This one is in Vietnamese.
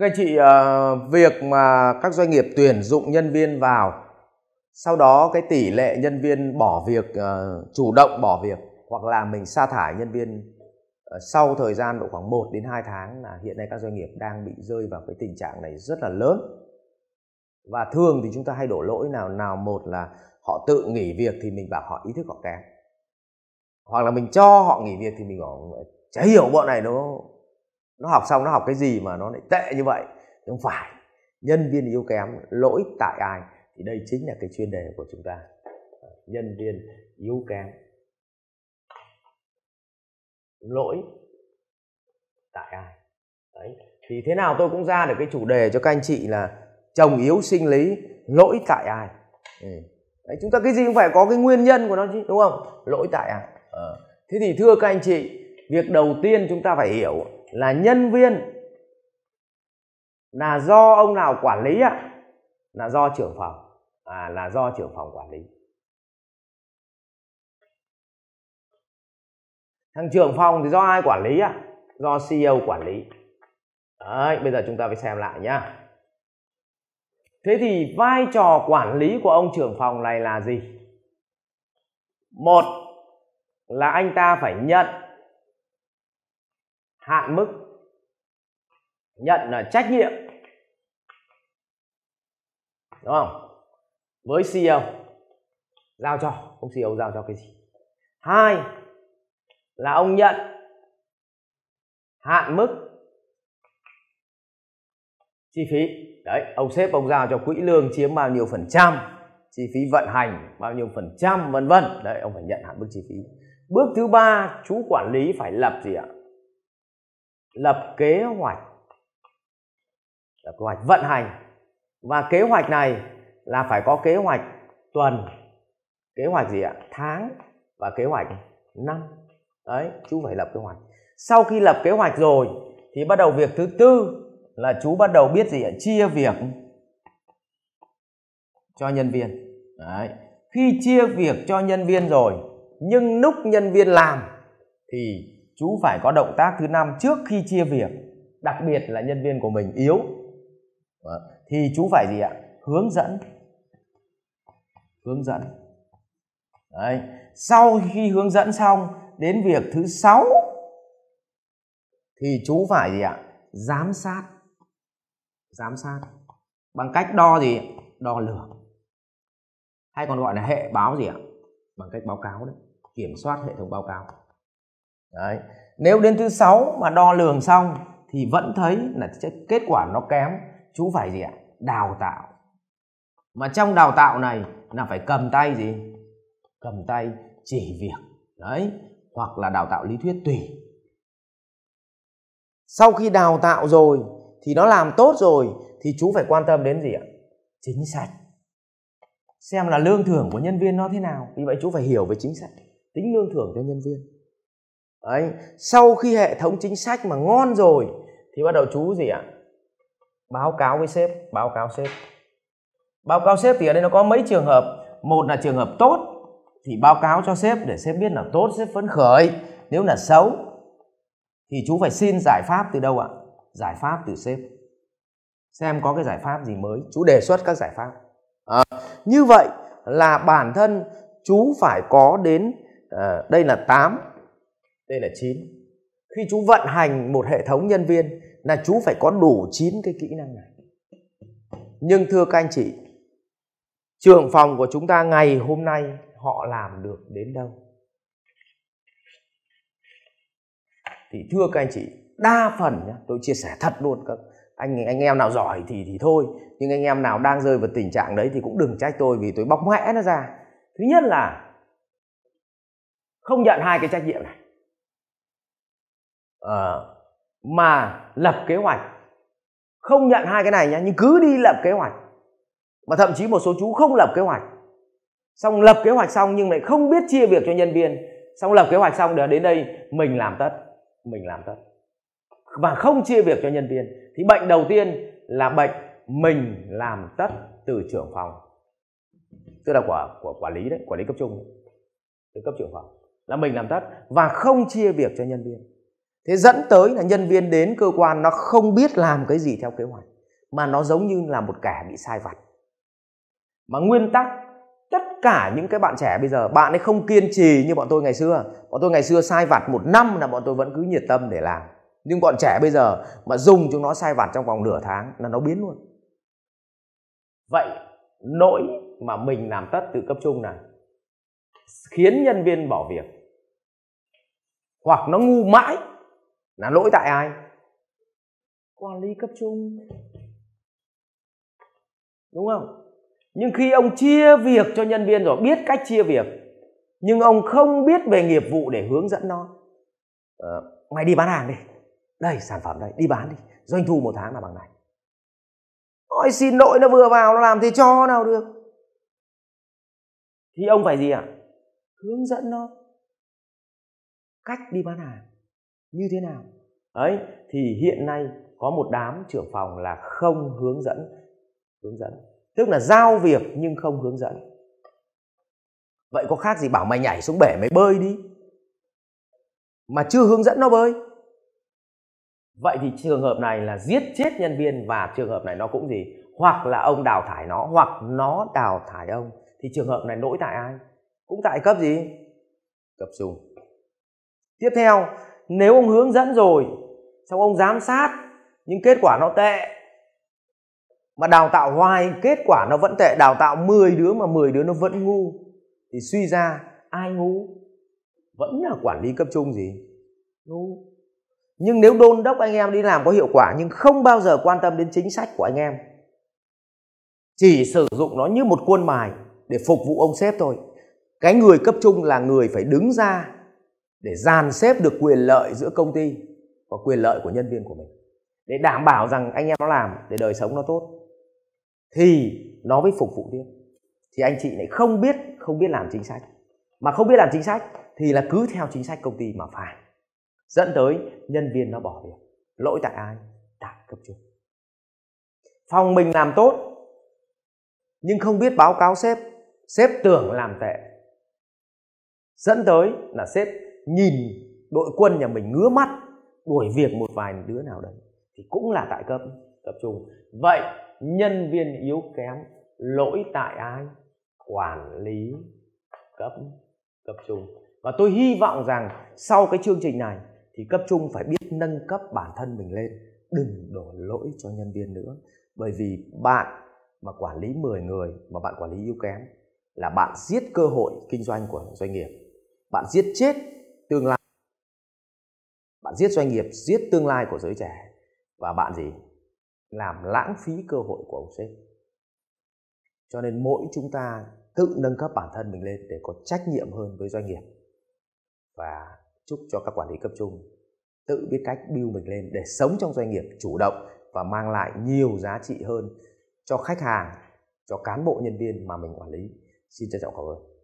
các anh chị ờ, việc mà các doanh nghiệp tuyển dụng nhân viên vào sau đó cái tỷ lệ nhân viên bỏ việc ờ, chủ động bỏ việc hoặc là mình sa thải nhân viên ờ, sau thời gian độ khoảng 1 đến 2 tháng là hiện nay các doanh nghiệp đang bị rơi vào cái tình trạng này rất là lớn và thường thì chúng ta hay đổ lỗi nào nào một là họ tự nghỉ việc thì mình bảo họ ý thức họ kém hoặc là mình cho họ nghỉ việc thì mình bảo chả hiểu bọn này nó nó học xong nó học cái gì mà nó lại tệ như vậy không phải nhân viên yếu kém lỗi tại ai thì đây chính là cái chuyên đề của chúng ta nhân viên yếu kém lỗi tại ai đấy thì thế nào tôi cũng ra được cái chủ đề cho các anh chị là chồng yếu sinh lý lỗi tại ai ừ. đấy, chúng ta cái gì cũng phải có cái nguyên nhân của nó chứ đúng không lỗi tại ai à. thế thì thưa các anh chị việc đầu tiên chúng ta phải hiểu là nhân viên là do ông nào quản lý ạ là do trưởng phòng à là do trưởng phòng quản lý thằng trưởng phòng thì do ai quản lý ạ do CEO quản lý Đấy, bây giờ chúng ta phải xem lại nhá thế thì vai trò quản lý của ông trưởng phòng này là gì một là anh ta phải nhận hạn mức nhận là trách nhiệm đúng không với CEO giao cho ông CEO giao cho cái gì hai là ông nhận hạn mức chi phí đấy ông xếp ông giao cho quỹ lương chiếm bao nhiêu phần trăm chi phí vận hành bao nhiêu phần trăm vân vân đấy ông phải nhận hạn mức chi phí bước thứ ba chú quản lý phải lập gì ạ lập kế hoạch lập kế hoạch vận hành và kế hoạch này là phải có kế hoạch tuần kế hoạch gì ạ tháng và kế hoạch năm đấy chú phải lập kế hoạch sau khi lập kế hoạch rồi thì bắt đầu việc thứ tư là chú bắt đầu biết gì ạ chia việc cho nhân viên đấy khi chia việc cho nhân viên rồi nhưng lúc nhân viên làm thì chú phải có động tác thứ năm trước khi chia việc đặc biệt là nhân viên của mình yếu thì chú phải gì ạ hướng dẫn hướng dẫn Đấy. sau khi hướng dẫn xong đến việc thứ sáu thì chú phải gì ạ giám sát giám sát bằng cách đo gì đo lường hay còn gọi là hệ báo gì ạ bằng cách báo cáo đấy kiểm soát hệ thống báo cáo Đấy. Nếu đến thứ sáu mà đo lường xong thì vẫn thấy là kết quả nó kém, chú phải gì ạ? Đào tạo. Mà trong đào tạo này là phải cầm tay gì? Cầm tay chỉ việc. Đấy, hoặc là đào tạo lý thuyết tùy. Sau khi đào tạo rồi thì nó làm tốt rồi thì chú phải quan tâm đến gì ạ? Chính sách. Xem là lương thưởng của nhân viên nó thế nào. Vì vậy chú phải hiểu về chính sách, tính lương thưởng cho nhân viên đấy sau khi hệ thống chính sách mà ngon rồi thì bắt đầu chú gì ạ báo cáo với sếp báo cáo sếp báo cáo sếp thì ở đây nó có mấy trường hợp một là trường hợp tốt thì báo cáo cho sếp để sếp biết là tốt sếp phấn khởi nếu là xấu thì chú phải xin giải pháp từ đâu ạ giải pháp từ sếp xem có cái giải pháp gì mới chú đề xuất các giải pháp à, như vậy là bản thân chú phải có đến à, đây là 8 đây là 9 khi chú vận hành một hệ thống nhân viên là chú phải có đủ 9 cái kỹ năng này nhưng thưa các anh chị trưởng phòng của chúng ta ngày hôm nay họ làm được đến đâu thì thưa các anh chị đa phần nhá, tôi chia sẻ thật luôn các anh anh em nào giỏi thì thì thôi nhưng anh em nào đang rơi vào tình trạng đấy thì cũng đừng trách tôi vì tôi bóc mẽ nó ra thứ nhất là không nhận hai cái trách nhiệm này Ờ, mà lập kế hoạch không nhận hai cái này nhé nhưng cứ đi lập kế hoạch mà thậm chí một số chú không lập kế hoạch xong lập kế hoạch xong nhưng lại không biết chia việc cho nhân viên xong lập kế hoạch xong để đến đây mình làm tất mình làm tất và không chia việc cho nhân viên thì bệnh đầu tiên là bệnh mình làm tất từ trưởng phòng tức là của của quản lý đấy quản lý cấp trung từ cấp trưởng phòng là mình làm tất và không chia việc cho nhân viên thế dẫn tới là nhân viên đến cơ quan nó không biết làm cái gì theo kế hoạch mà nó giống như là một kẻ bị sai vặt mà nguyên tắc tất cả những cái bạn trẻ bây giờ bạn ấy không kiên trì như bọn tôi ngày xưa bọn tôi ngày xưa sai vặt một năm là bọn tôi vẫn cứ nhiệt tâm để làm nhưng bọn trẻ bây giờ mà dùng chúng nó sai vặt trong vòng nửa tháng là nó biến luôn vậy nỗi mà mình làm tất từ cấp trung là khiến nhân viên bỏ việc hoặc nó ngu mãi là lỗi tại ai quản lý cấp trung đúng không nhưng khi ông chia việc cho nhân viên rồi biết cách chia việc nhưng ông không biết về nghiệp vụ để hướng dẫn nó à, mày đi bán hàng đi đây sản phẩm đây đi bán đi doanh thu một tháng là bằng này ôi xin lỗi nó vừa vào nó làm thì cho nào được thì ông phải gì ạ à? hướng dẫn nó cách đi bán hàng như thế nào ấy thì hiện nay có một đám trưởng phòng là không hướng dẫn hướng dẫn tức là giao việc nhưng không hướng dẫn vậy có khác gì bảo mày nhảy xuống bể mày bơi đi mà chưa hướng dẫn nó bơi vậy thì trường hợp này là giết chết nhân viên và trường hợp này nó cũng gì hoặc là ông đào thải nó hoặc nó đào thải ông thì trường hợp này lỗi tại ai cũng tại cấp gì cấp dùng tiếp theo nếu ông hướng dẫn rồi xong ông giám sát nhưng kết quả nó tệ mà đào tạo hoài kết quả nó vẫn tệ đào tạo 10 đứa mà 10 đứa nó vẫn ngu thì suy ra ai ngu vẫn là quản lý cấp trung gì ngu nhưng nếu đôn đốc anh em đi làm có hiệu quả nhưng không bao giờ quan tâm đến chính sách của anh em chỉ sử dụng nó như một quân bài để phục vụ ông sếp thôi cái người cấp trung là người phải đứng ra để dàn xếp được quyền lợi giữa công ty và quyền lợi của nhân viên của mình để đảm bảo rằng anh em nó làm để đời sống nó tốt thì nó mới phục vụ tiếp thì anh chị lại không biết không biết làm chính sách mà không biết làm chính sách thì là cứ theo chính sách công ty mà phải dẫn tới nhân viên nó bỏ việc lỗi tại ai tại cấp trên phòng mình làm tốt nhưng không biết báo cáo sếp sếp tưởng làm tệ dẫn tới là sếp nhìn đội quân nhà mình ngứa mắt đuổi việc một vài đứa nào đấy thì cũng là tại cấp tập trung vậy nhân viên yếu kém lỗi tại ai quản lý cấp cấp trung và tôi hy vọng rằng sau cái chương trình này thì cấp trung phải biết nâng cấp bản thân mình lên đừng đổ lỗi cho nhân viên nữa bởi vì bạn mà quản lý 10 người mà bạn quản lý yếu kém là bạn giết cơ hội kinh doanh của doanh nghiệp bạn giết chết tương lai bạn giết doanh nghiệp giết tương lai của giới trẻ và bạn gì làm lãng phí cơ hội của ông sếp cho nên mỗi chúng ta tự nâng cấp bản thân mình lên để có trách nhiệm hơn với doanh nghiệp và chúc cho các quản lý cấp trung tự biết cách build mình lên để sống trong doanh nghiệp chủ động và mang lại nhiều giá trị hơn cho khách hàng cho cán bộ nhân viên mà mình quản lý xin trân trọng cảm ơn